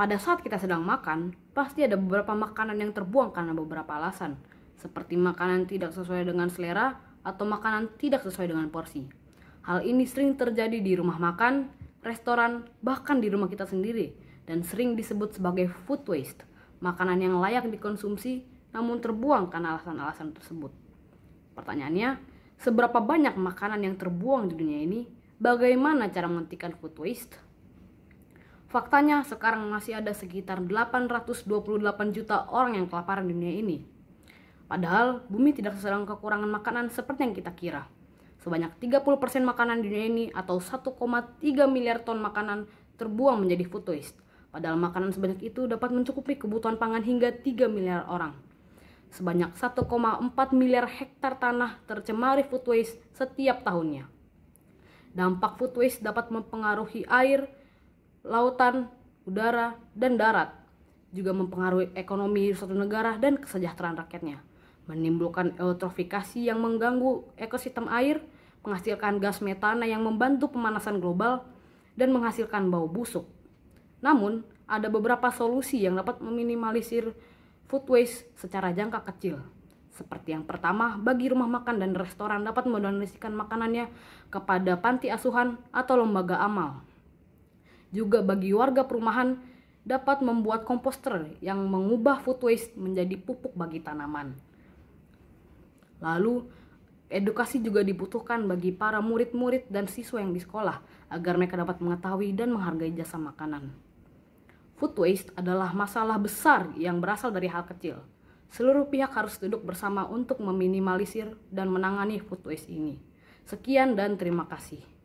Pada saat kita sedang makan, pasti ada beberapa makanan yang terbuang karena beberapa alasan, seperti makanan tidak sesuai dengan selera atau makanan tidak sesuai dengan porsi. Hal ini sering terjadi di rumah makan, restoran, bahkan di rumah kita sendiri, dan sering disebut sebagai food waste, makanan yang layak dikonsumsi namun terbuang karena alasan-alasan tersebut. Pertanyaannya, seberapa banyak makanan yang terbuang di dunia ini? Bagaimana cara menghentikan food waste? Faktanya sekarang masih ada sekitar 828 juta orang yang kelaparan di dunia ini. Padahal bumi tidak sedang kekurangan makanan seperti yang kita kira. Sebanyak 30% makanan di dunia ini atau 1,3 miliar ton makanan terbuang menjadi food waste. Padahal makanan sebanyak itu dapat mencukupi kebutuhan pangan hingga 3 miliar orang. Sebanyak 1,4 miliar hektar tanah tercemari food waste setiap tahunnya. Dampak food waste dapat mempengaruhi air, lautan, udara, dan darat, juga mempengaruhi ekonomi suatu negara dan kesejahteraan rakyatnya. Menimbulkan eutrofikasi yang mengganggu ekosistem air, menghasilkan gas metana yang membantu pemanasan global, dan menghasilkan bau busuk. Namun, ada beberapa solusi yang dapat meminimalisir food waste secara jangka kecil. Seperti yang pertama, bagi rumah makan dan restoran dapat mendonasikan makanannya kepada panti asuhan atau lembaga amal. Juga bagi warga perumahan dapat membuat komposter yang mengubah food waste menjadi pupuk bagi tanaman. Lalu, edukasi juga dibutuhkan bagi para murid-murid dan siswa yang di sekolah agar mereka dapat mengetahui dan menghargai jasa makanan. Food waste adalah masalah besar yang berasal dari hal kecil. Seluruh pihak harus duduk bersama untuk meminimalisir dan menangani food waste ini. Sekian dan terima kasih.